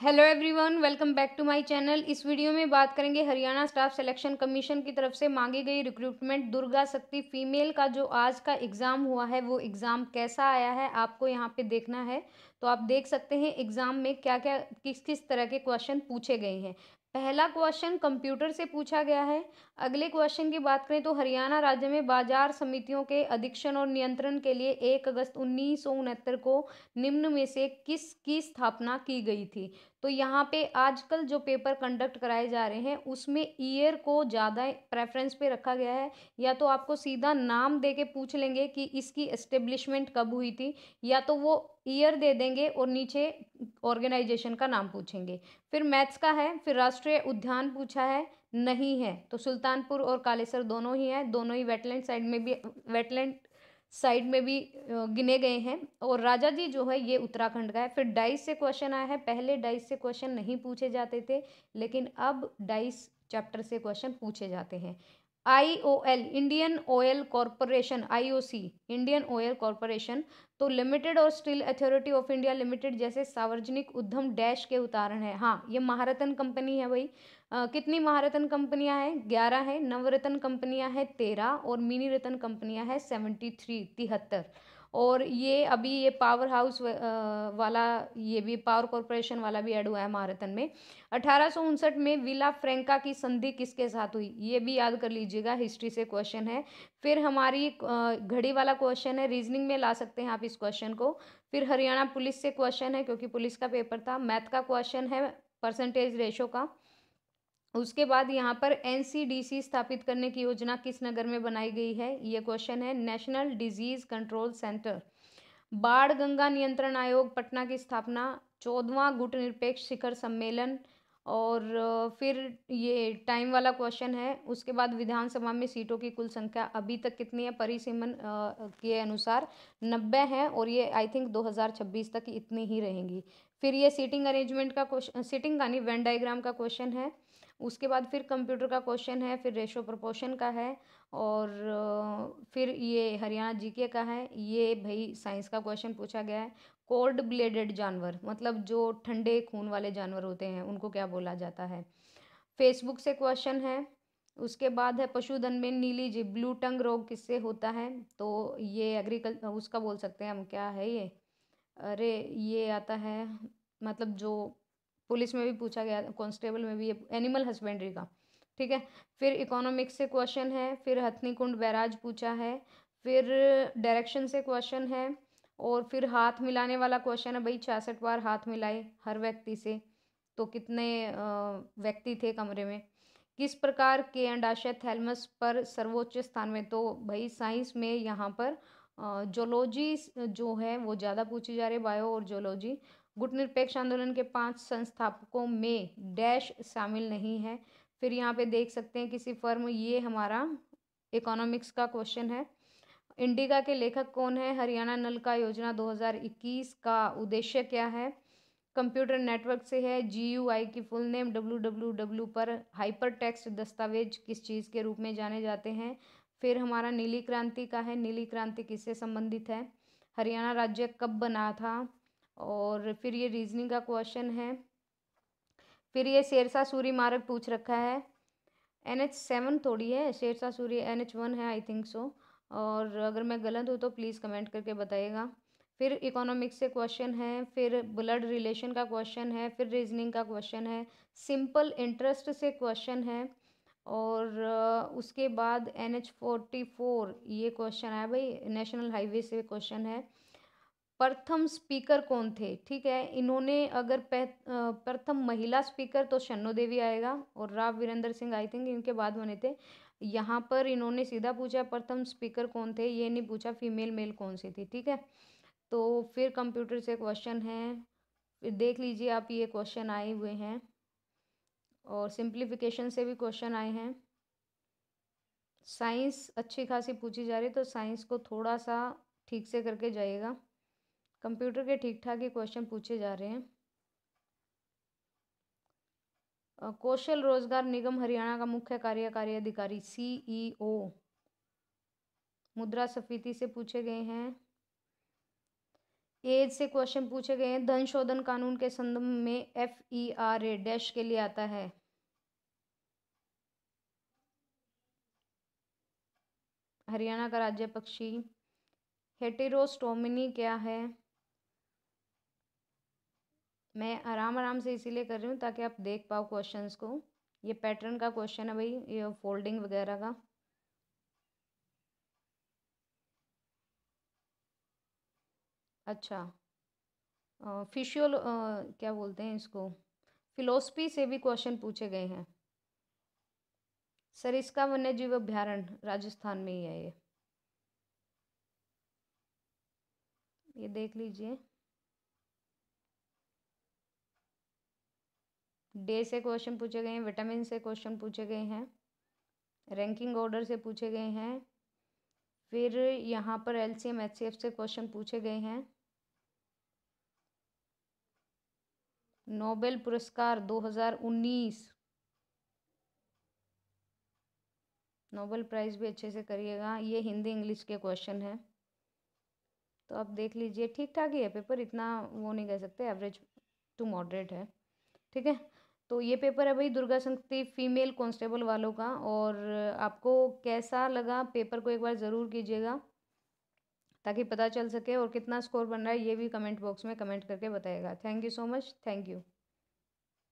hello everyone welcome back to my channel इस video में बात करेंगे हरियाणा स्टाफ सिलेक्शन कमीशन की तरफ से मांगी गई रिक्रूटमेंट दुर्गा शक्ति फीमेल का जो आज का एग्ज़ाम हुआ है वो एग्ज़ाम कैसा आया है आपको यहाँ पे देखना है तो आप देख सकते हैं एग्ज़ाम में क्या क्या किस किस तरह के क्वेश्चन पूछे गए हैं पहला क्वेश्चन कंप्यूटर से पूछा गया है अगले क्वेश्चन की बात करें तो हरियाणा राज्य में बाजार समितियों के अधीक्षण और नियंत्रण के लिए एक अगस्त उन्नीस को निम्न में से किस की स्थापना की गई थी तो यहाँ पे आजकल जो पेपर कंडक्ट कराए जा रहे हैं उसमें ईयर को ज़्यादा प्रेफरेंस पे रखा गया है या तो आपको सीधा नाम दे के पूछ लेंगे कि इसकी एस्टेब्लिशमेंट कब हुई थी या तो वो ईयर दे देंगे और नीचे ऑर्गेनाइजेशन का नाम पूछेंगे फिर मैथ्स का है फिर राष्ट्रीय उद्यान पूछा है नहीं है तो सुल्तानपुर और कालेसर दोनों ही हैं दोनों ही वेटलैंड साइड में भी वेटलैंड साइड में भी गिने गए हैं और राजा जी जो है ये उत्तराखंड का है फिर डाइस से क्वेश्चन आया है पहले डाइस से क्वेश्चन नहीं पूछे जाते थे लेकिन अब डाइस चैप्टर से क्वेश्चन पूछे जाते हैं I O L Indian oil corporation I O C Indian oil corporation तो लिमिटेड और steel authority of India limited जैसे सार्वजनिक उद्यम डैश के उदाहरण है हाँ ये महारतन कंपनी है भाई कितनी महारत्न कंपनियां हैं ग्यारह हैं नवरत्न कंपनियां हैं तेरह और मिनी रत्न कंपनियां हैं सेवेंटी थ्री तिहत्तर और ये अभी ये पावर हाउस वाला ये भी पावर कॉरपोरेशन वाला भी ऐड हुआ है महारत्न में अठारह में विला फ्रेंका की संधि किसके साथ हुई ये भी याद कर लीजिएगा हिस्ट्री से क्वेश्चन है फिर हमारी घड़ी वाला क्वेश्चन है रीजनिंग में ला सकते हैं आप इस क्वेश्चन को फिर हरियाणा पुलिस से क्वेश्चन है क्योंकि पुलिस का पेपर था मैथ का क्वेश्चन है परसेंटेज रेशो का उसके बाद यहाँ पर एनसीडीसी स्थापित करने की योजना किस नगर में बनाई गई है ये क्वेश्चन है नेशनल डिजीज कंट्रोल सेंटर बाढ़ गंगा नियंत्रण आयोग पटना की स्थापना चौदवा गुट निरपेक्ष शिखर सम्मेलन और फिर ये टाइम वाला क्वेश्चन है उसके बाद विधानसभा में सीटों की कुल संख्या अभी तक कितनी है परिसीमन के अनुसार नब्बे हैं और ये आई थिंक 2026 तक इतनी ही रहेंगी फिर ये सीटिंग अरेंजमेंट का क्वेश्चन सीटिंग यानी वेन डाइग्राम का क्वेश्चन है उसके बाद फिर कंप्यूटर का क्वेश्चन है फिर रेशो प्रपोशन का है और फिर ये हरियाणा जीके का है ये भाई साइंस का क्वेश्चन पूछा गया है कोल्ड ब्लेडेड जानवर मतलब जो ठंडे खून वाले जानवर होते हैं उनको क्या बोला जाता है फेसबुक से क्वेश्चन है उसके बाद है पशुधन में नीली जी ब्लू टंग रोग किससे होता है तो ये एग्रीकल्चर उसका बोल सकते हैं हम क्या है ये अरे ये आता है मतलब जो पुलिस में भी पूछा गया कॉन्स्टेबल में भी एनिमल हस्बेंड्री का ठीक है फिर इकोनॉमिक्स से क्वेश्चन है फिर हथनी कुंड बैराज पूछा है फिर डायरेक्शन से क्वेश्चन है और फिर हाथ मिलाने वाला क्वेश्चन है भाई छियासठ बार हाथ मिलाए हर व्यक्ति से तो कितने व्यक्ति थे कमरे में किस प्रकार के अंडाशय थैलमस पर सर्वोच्च स्थान में तो भाई साइंस में यहाँ पर जोलॉजी जो है वो ज़्यादा पूछी जा रही है बायो और जोलॉजी गुटनिरपेक्ष आंदोलन के पांच संस्थापकों में डैश शामिल नहीं है फिर यहाँ पे देख सकते हैं किसी फर्म ये हमारा इकोनॉमिक्स का क्वेश्चन है इंडिका के लेखक कौन है हरियाणा नल का योजना 2021 का उद्देश्य क्या है कंप्यूटर नेटवर्क से है जी की फुल नेम डब्ल्यू पर हाइपर टेक्स्ट दस्तावेज किस चीज़ के रूप में जाने जाते हैं फिर हमारा नीली क्रांति का है नीली क्रांति किससे संबंधित है हरियाणा राज्य कब बना था और फिर ये रीजनिंग का क्वेश्चन है फिर ये शेरशाह सूरी मार्ग पूछ रखा है एन एच सेवन थोड़ी है Shershah Suri N H one है आई थिंक सो और अगर मैं गलत हूँ तो प्लीज़ कमेंट करके बताइएगा फिर इकोनॉमिक्स से क्वेश्चन है फिर ब्लड रिलेशन का क्वेश्चन है फिर रीजनिंग का क्वेश्चन है सिंपल इंटरेस्ट से क्वेश्चन है और उसके बाद एन एच फोर्टी फोर ये क्वेश्चन आया भाई नेशनल हाईवे से क्वेश्चन है प्रथम स्पीकर कौन थे ठीक है इन्होंने अगर प्रथम महिला स्पीकर तो शनो देवी आएगा और राव वीरेंद्र सिंह आई थिंक इनके बाद बने थे यहाँ पर इन्होंने सीधा पूछा प्रथम स्पीकर कौन थे ये नहीं पूछा फीमेल मेल कौन सी थी ठीक है तो फिर कंप्यूटर से क्वेश्चन है फिर देख लीजिए आप ये क्वेश्चन आए हुए हैं और सिंप्लीफिकेशन से भी क्वेश्चन आए हैं साइंस अच्छी खासी पूछी जा रही तो साइंस को थोड़ा सा ठीक से करके जाइएगा कंप्यूटर के ठीक ठाक ही क्वेश्चन पूछे जा रहे हैं कौशल रोजगार निगम हरियाणा का मुख्य कार्यकारी अधिकारी सीईओ e मुद्रा स्फीति से पूछे गए हैं एज से क्वेश्चन पूछे गए हैं धन शोधन कानून के संदर्भ में F E R A dash के लिए आता है हरियाणा का राज्य पक्षी हेटेरोस्टोमिनी क्या है मैं आराम आराम से इसीलिए कर रही हूँ ताकि आप देख पाओ क्वेश्चंस को ये पैटर्न का क्वेश्चन है भाई ये फोल्डिंग वगैरह का अच्छा फिशियल क्या बोलते हैं इसको फिलोसफी से भी क्वेश्चन पूछे गए हैं सर इसका वन्य जीव अभ्यारण्य राजस्थान में ही है ये ये देख लीजिए डे से क्वेश्चन पूछे गए हैं विटामिन से क्वेश्चन पूछे गए हैं रैंकिंग ऑर्डर से पूछे गए हैं फिर यहाँ पर L C M H C F से क्वेश्चन पूछे गए हैं नोबेल पुरस्कार 2019 नोबेल प्राइज़ भी अच्छे से करिएगा ये हिंदी इंग्लिश के क्वेश्चन हैं तो आप देख लीजिए ठीक ठाक ही है पेपर इतना वो नहीं कह सकते एवरेज टू मॉडरेट है ठीक है तो ये पेपर है भाई दुर्गा शक्ति फीमेल कांस्टेबल वालों का और आपको कैसा लगा पेपर को एक बार ज़रूर कीजिएगा ताकि पता चल सके और कितना स्कोर बन रहा है ये भी कमेंट बॉक्स में कमेंट करके बताएगा thank you so much thank you